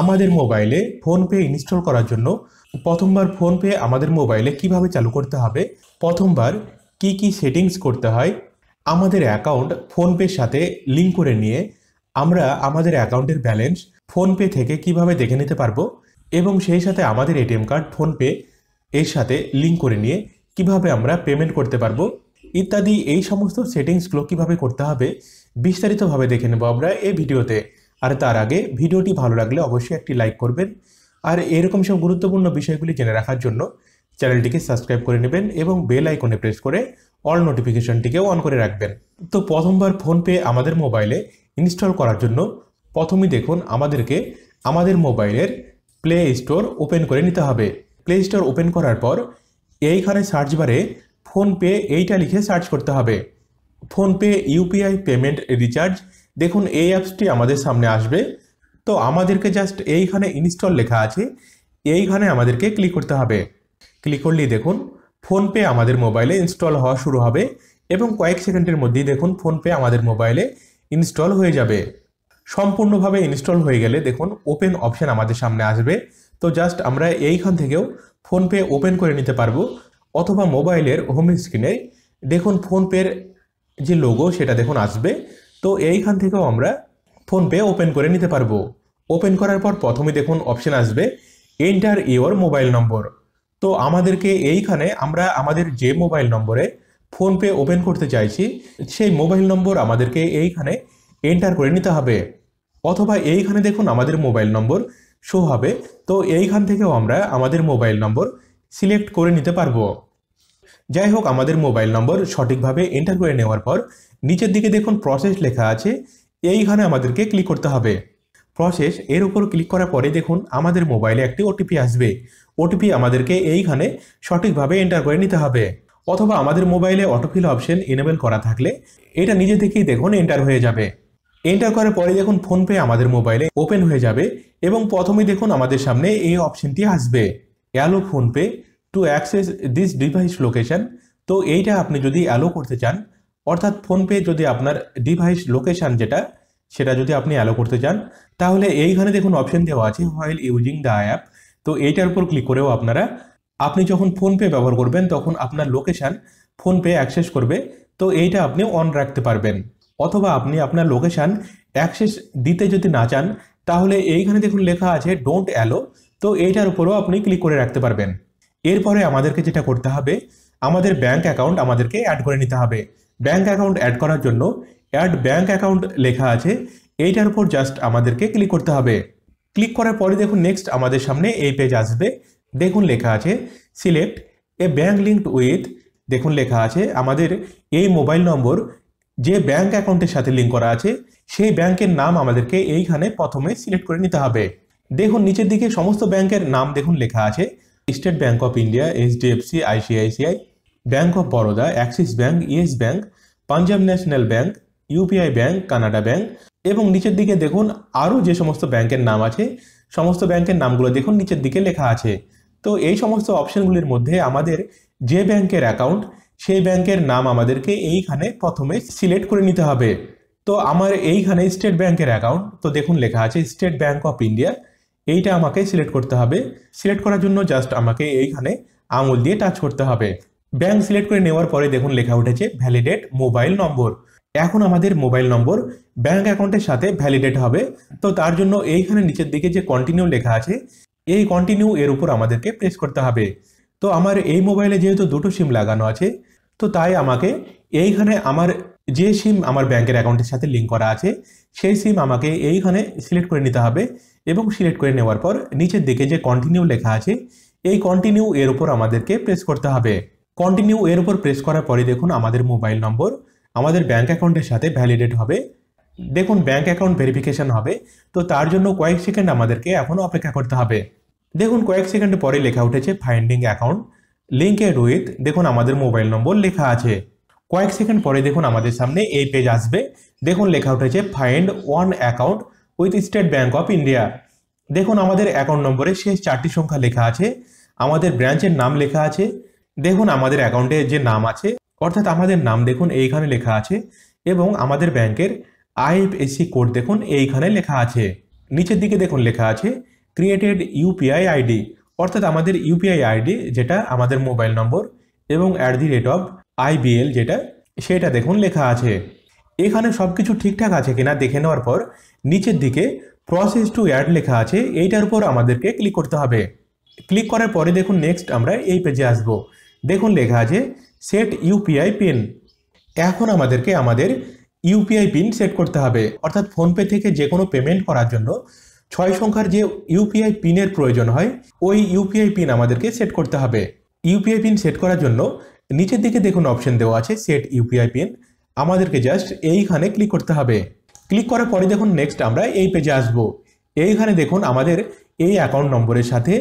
আমাদের মোবাইলে PhonePe install করার জন্য প্রথমবার ফোনপে আমাদের মোবাইলে কিভাবে চালু করতে হবে প্রথমবার কি কি সেটিংস করতে হয় আমাদের অ্যাকাউন্ট ফোনপের সাথে লিঙ্ক করে নিয়ে আমরা আমাদের অ্যাকাউন্টের ব্যালেন্স ফোনপে থেকে কিভাবে দেখে নিতে পারবো এবং সেই সাথে আমাদের এটিএম কার্ড ফোনপে এর সাথে লিঙ্ক করে নিয়ে কিভাবে আমরা পেমেন্ট করতে পারবো ইত্যাদি এই সমস্ত সেটিংসগুলো কিভাবে করতে হবে বিস্তারিতভাবে দেখে নেব আমরা এই ভিডিওতে আর তার আগে ভিডিওটি ভালো লাগলে অবশ্যই একটি লাইক করবেন আর এরকম সব গুরুত্বপূর্ণ বিষয়গুলি জেনে রাখার জন্য চ্যানেলটিকে সাবস্ক্রাইব করে নেবেন এবং বেল আইকনে প্রেস করে অল নোটিফিকেশনটিকেও অন করে রাখবেন তো প্রথমবার ফোনপে আমাদের মোবাইলে ইনস্টল করার জন্য প্রথমে দেখুন আমাদেরকে আমাদের মোবাইলের প্লে স্টোর ওপেন করে নিতে হবে প্লে স্টোর ওপেন করার পর এইখানে সার্চ বারে ফোনপে এইটা লিখে সার্চ করতে হবে ফোনপে ইউপিআই পেমেন্ট রিচার্জ দেখুন এই অ্যাপসটি আমাদের সামনে আসবে তো আমাদেরকে জাস্ট এইখানে ইনস্টল লেখা আছে এইখানে আমাদেরকে ক্লিক করতে হবে ক্লিক করলেই দেখুন ফোনপে আমাদের মোবাইলে ইনস্টল হওয়া শুরু হবে এবং কয়েক সেকেন্ডের মধ্যেই দেখুন ফোনপে আমাদের মোবাইলে ইনস্টল হয়ে যাবে সম্পূর্ণভাবে ইনস্টল হয়ে গেলে দেখুন ওপেন অপশান আমাদের সামনে আসবে তো জাস্ট আমরা এইখান থেকেও ফোনপে ওপেন করে নিতে পারবো অথবা মোবাইলের হোম স্ক্রিনে দেখুন ফোনপের যে লোগো সেটা দেখুন আসবে তো এইখান থেকেও আমরা ফোনপে ওপেন করে নিতে পারবো ওপেন করার পর প্রথমে দেখুন অপশন আসবে এন্টার ইওর মোবাইল নম্বর তো আমাদেরকে এইখানে আমরা আমাদের যে মোবাইল নম্বরে ফোনপে ওপেন করতে চাইছি সেই মোবাইল নম্বর আমাদেরকে এইখানে এন্টার করে নিতে হবে অথবা এইখানে দেখুন আমাদের মোবাইল নম্বর শো হবে তো এইখান থেকেও আমরা আমাদের মোবাইল নম্বর সিলেক্ট করে নিতে পারবো যাই হোক আমাদের মোবাইল নম্বর সঠিকভাবে এন্টার করে নেওয়ার পর নিচের দিকে দেখুন প্রসেস লেখা আছে এইখানে আমাদেরকে ক্লিক করতে হবে প্রসেস এর উপর ক্লিক করার পরে দেখুন আমাদের মোবাইলে একটি ওটিপি আসবে ওটিপি আমাদেরকে এইখানে সঠিকভাবে এন্টার করে নিতে হবে অথবা আমাদের মোবাইলে অটোফিল অপশন এনেবেল করা থাকলে এটা নিজে থেকেই দেখুন এন্টার হয়ে যাবে এন্টার করার পরে দেখুন ফোনপে আমাদের মোবাইলে ওপেন হয়ে যাবে এবং প্রথমে দেখুন আমাদের সামনে এই অপশনটি আসবে allow PhonePe to access this device location তো এইটা আপনি যদি অ্যালো করতে চান অর্থাৎ ফোনপে যদি আপনার ডিভাইস লোকেশান যেটা সেটা যদি আপনি অ্যালো করতে চান তাহলে এইখানে দেখুন অপশন দেওয়া আছে হোয়াইল ইউজিং দ্য অ্যাপ তো এইটার উপর ক্লিক করেও আপনারা আপনি যখন ফোনপে ব্যবহার করবেন তখন আপনার লোকেশান ফোনপে অ্যাক্সেস করবে তো এইটা আপনি অন রাখতে পারবেন অথবা আপনি আপনার লোকেশান অ্যাক্সেস দিতে যদি না চান তাহলে এইখানে দেখুন লেখা আছে ডোন্ট অ্যালো তো এইটার উপরও আপনি ক্লিক করে রাখতে পারবেন এরপরে আমাদেরকে যেটা করতে হবে আমাদের ব্যাঙ্ক অ্যাকাউন্ট আমাদেরকে অ্যাড করে নিতে হবে ব্যাঙ্ক অ্যাকাউন্ট অ্যাড করার জন্য অ্যাড ব্যাঙ্ক অ্যাকাউন্ট লেখা আছে এইটার উপর জাস্ট আমাদেরকে ক্লিক করতে হবে ক্লিক করার পরে দেখুন নেক্সট আমাদের সামনে এই পেজ আসবে দেখুন লেখা আছে select a bank linked with দেখুন লেখা আছে আমাদের এই মোবাইল নম্বর যে ব্যাঙ্ক অ্যাকাউন্টের সাথে লিঙ্ক করা আছে সেই ব্যাংকের নাম আমাদেরকে এইখানে প্রথমে সিলেক্ট করে নিতে হবে দেখুন নিচের দিকে সমস্ত ব্যাংকের নাম দেখুন লেখা আছে State Bank of India HDFC ICICI Bank of Baroda Axis Bank Yes Bank Punjab National Bank UPI Bank Canara Bank এবং নিচের দিকে দেখুন আরও যে সমস্ত ব্যাংকের নাম আছে সমস্ত ব্যাংকের নামগুলো দেখুন নিচের দিকে লেখা আছে তো এই সমস্ত অপশনগুলির মধ্যে আমাদের যে ব্যাংকের অ্যাকাউন্ট সেই ব্যাংকের নাম আমাদেরকে এইখানে প্রথমে সিলেক্ট করে নিতে হবে তো আমার এইখানে স্টেট ব্যাংকের অ্যাকাউন্ট তো দেখুন লেখা আছে স্টেট ব্যাঙ্ক অফ ইন্ডিয়া এইটা আমাকে সিলেক্ট করতে হবে সিলেক্ট করার জন্য জাস্ট আমাকে এইখানে আঙুল দিয়ে টাচ করতে হবে ব্যাংক সিলেক্ট করে নেওয়ার পরে দেখুন লেখা উঠেছে ভ্যালিডেট মোবাইল নম্বর এখন আমাদের মোবাইল নম্বর ব্যাংক অ্যাকাউন্টের সাথে ভ্যালিডেট হবে তো তার জন্য এইখানে নিচের দিকে যে কন্টিনিউ লেখা আছে এই কন্টিনিউ এর উপর আমাদেরকে প্রেস করতে হবে তো আমার এই মোবাইলে যেহেতু দুটো সিম লাগানো আছে তো তাই আমাকে এইখানে আমার যে সিম আমার ব্যাংকের অ্যাকাউন্টের সাথে লিঙ্ক করা আছে সেই সিম আমাকে এইখানে সিলেক্ট করে নিতে হবে এবং সিলেক্ট করে নেওয়ার পর নিচের দিকে যে কন্টিনিউ লেখা আছে এই কন্টিনিউ এর উপর আমাদেরকে প্রেস করতে হবে কন্টিনিউ এর উপর প্রেস করার পরে দেখুন আমাদের মোবাইল নম্বর আমাদের ব্যাঙ্ক অ্যাকাউন্টের সাথে ভ্যালিডেট হবে দেখুন ব্যাঙ্ক অ্যাকাউন্ট ভেরিফিকেশন হবে তো তার জন্য কয়েক সেকেন্ড আমাদেরকে এখনও অপেক্ষা করতে হবে দেখুন কয়েক সেকেন্ড পরে লেখা উঠেছে ফাইন্ডিং অ্যাকাউন্ট লিঙ্কে উইথ দেখুন আমাদের মোবাইল নম্বর লেখা আছে কয়েক সেকেন্ড পরে দেখুন আমাদের সামনে এই পেজ আসবে দেখুন লেখা উঠেছে find one account with State Bank of India দেখুন আমাদের অ্যাকাউন্ট নম্বরে শেষ চারটি সংখ্যা লেখা আছে আমাদের ব্রাঞ্চের নাম লেখা আছে দেখুন আমাদের অ্যাকাউন্টে যে নাম আছে অর্থাৎ আমাদের নাম দেখুন এইখানে লেখা আছে এবং আমাদের ব্যাংকের আইএফএসি কোড দেখুন এইখানে লেখা আছে নিচের দিকে দেখুন লেখা আছে ক্রিয়েটেড ইউপিআই আইডি অর্থাৎ আমাদের ইউপিআই আইডি যেটা আমাদের মোবাইল নম্বর এবং at the rate of IBL যেটা সেটা দেখুন লেখা আছে এখানে সব কিছু ঠিকঠাক আছে কিনা দেখে নেওয়ার পর নিচের দিকে প্রসেস টু অ্যাড লেখা আছে এইটার উপর আমাদেরকে ক্লিক করতে হবে ক্লিক করার পরে দেখুন নেক্সট আমরা এই পেজে আসবো দেখুন লেখা আছে সেট ইউপিআই পিন এখন আমাদেরকে আমাদের ইউপিআই পিন সেট করতে হবে অর্থাৎ ফোনপে থেকে যে কোনো পেমেন্ট করার জন্য ছয় সংখ্যার যে ইউপিআই পিনের প্রয়োজন হয় ওই ইউপিআই পিন আমাদেরকে সেট করতে হবে ইউপিআই পিন সেট করার জন্য নিচের দিকে দেখুন অপশন দেওয়া আছে সেট ইউপিআই পিন আমাদেরকে জাস্ট এইখানে ক্লিক করতে হবে ক্লিক করার পরে দেখুন নেক্সট আমরা এই পেজে আসব এইখানে দেখুন আমাদের এই অ্যাকাউন্ট নম্বরের সাথে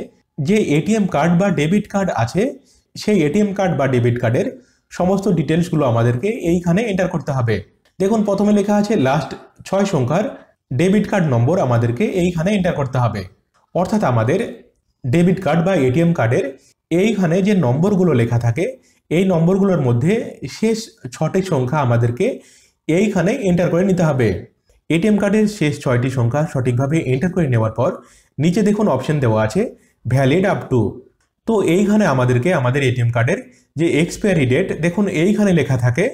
যে এটিএম কার্ড বা ডেবিট কার্ড আছে সেই এটিএম কার্ড বা ডেবিট কার্ডের সমস্ত ডিটেলসগুলো আমাদেরকে এইখানে এন্টার করতে হবে দেখুন প্রথমে লেখা আছে লাস্ট ছয় সংখ্যার ডেবিট কার্ড নম্বর আমাদেরকে এইখানে এন্টার করতে হবে অর্থাৎ আমাদের ডেবিট কার্ড বা এটিএম কার্ডের এইখানে যে নম্বরগুলো লেখা থাকে এই নম্বরগুলোর মধ্যে শেষ ছটি সংখ্যা আমাদেরকে এইখানে এন্টার করে নিতে হবে এটিএম কার্ডের শেষ ছয়টি সংখ্যা সঠিকভাবে এন্টার করে নেওয়ার পর নিচে দেখুন অপশন দেওয়া আছে ভ্যালিড আপ টু তো এইখানে আমাদেরকে আমাদের এটিএম কার্ডের যে এক্সপায়ারি ডেট দেখুন এইখানে লেখা থাকে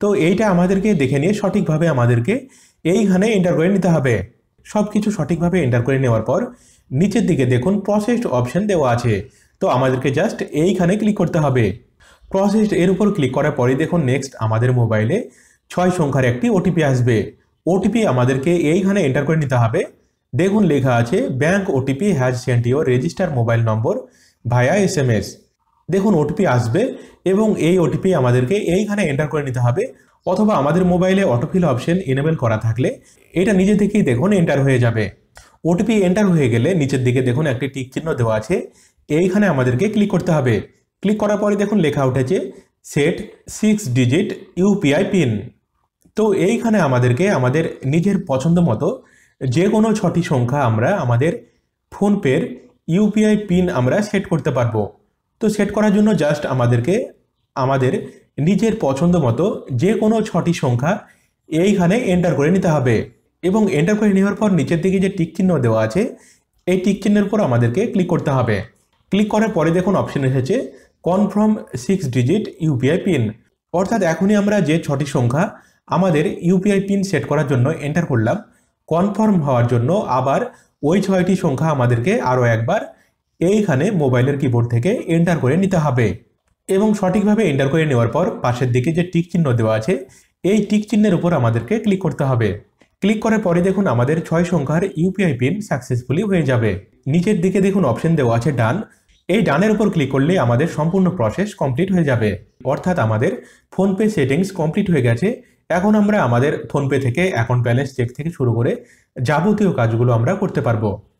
তো এইটা আমাদেরকে দেখে নিয়ে সঠিকভাবে আমাদেরকে এইখানে এন্টার করে নিতে হবে সব কিছু সঠিকভাবে এন্টার করে নেওয়ার পর নিচের দিকে দেখুন প্রসেসড অপশন দেওয়া আছে তো আমাদেরকে জাস্ট এইখানে ক্লিক করতে হবে প্রসেসড এর উপর ক্লিক করার পরে দেখুন নেক্সট আমাদের মোবাইলে ছয় সংখ্যার একটি ওটিপি আসবে ওটিপি আমাদেরকে এইখানে এন্টার করে নিতে হবে দেখুন লেখা আছে bank OTP has sent your register mobile number via S M S দেখুন ওটিপি আসবে এবং এই ওটিপি আমাদেরকে এইখানে এন্টার করে নিতে হবে অথবা আমাদের মোবাইলে অটোফিল অপশন এনেবেল করা থাকলে এটা নিজে থেকেই দেখুন এন্টার হয়ে যাবে ওটিপি এন্টার হয়ে গেলে নিচের দিকে দেখুন একটি টিক চিহ্ন দেওয়া আছে এইখানে আমাদেরকে ক্লিক করতে হবে ক্লিক করার পরে দেখুন লেখা উঠেছে set six digit UPI pin তো এইখানে আমাদেরকে আমাদের নিজের পছন্দ মতো যে কোনো ছটি সংখ্যা আমরা আমাদের ফোনপের ইউপিআই পিন আমরা সেট করতে পারবো তো সেট করার জন্য জাস্ট আমাদেরকে আমাদের নিজের পছন্দ মতো যে কোনো ছটি সংখ্যা এইখানে এন্টার করে নিতে হবে এবং এন্টার করে নেওয়ার পর নিচের দিকে যে টিক চিহ্ন দেওয়া আছে এই টিক চিহ্নের উপর আমাদেরকে ক্লিক করতে হবে ক্লিক করার পরে দেখুন অপশন এসেছে confirm six digit UPI pin অর্থাৎ এখনই আমরা যে ছটি সংখ্যা আমাদের ইউপিআই পিন সেট করার জন্য এন্টার করলাম কনফার্ম হওয়ার জন্য আবার ওই ছয়টি সংখ্যা আমাদেরকে আরও একবার এইখানে মোবাইলের কিবোর্ড থেকে এন্টার করে নিতে হবে এবং সঠিকভাবে এন্টার করে নেওয়ার পর পাশের দিকে যে টিক চিহ্ন দেওয়া আছে এই টিক চিহ্নের উপর আমাদেরকে ক্লিক করতে হবে ক্লিক করার পরে দেখুন আমাদের ছয় সংখ্যার ইউপিআই পিন সাকসেসফুলি হয়ে যাবে নিচের দিকে দেখুন অপশন দেওয়া আছে ডান এই ডানের উপর ক্লিক করলে আমাদের সম্পূর্ণ প্রসেস কমপ্লিট হয়ে যাবে অর্থাৎ আমাদের ফোনপে সেটিংস কমপ্লিট হয়ে গেছে এখন আমরা আমাদের ফোনপে থেকে অ্যাকাউন্ট ব্যালেন্স চেক থেকে শুরু করে যাবতীয় কাজগুলো আমরা করতে পারবো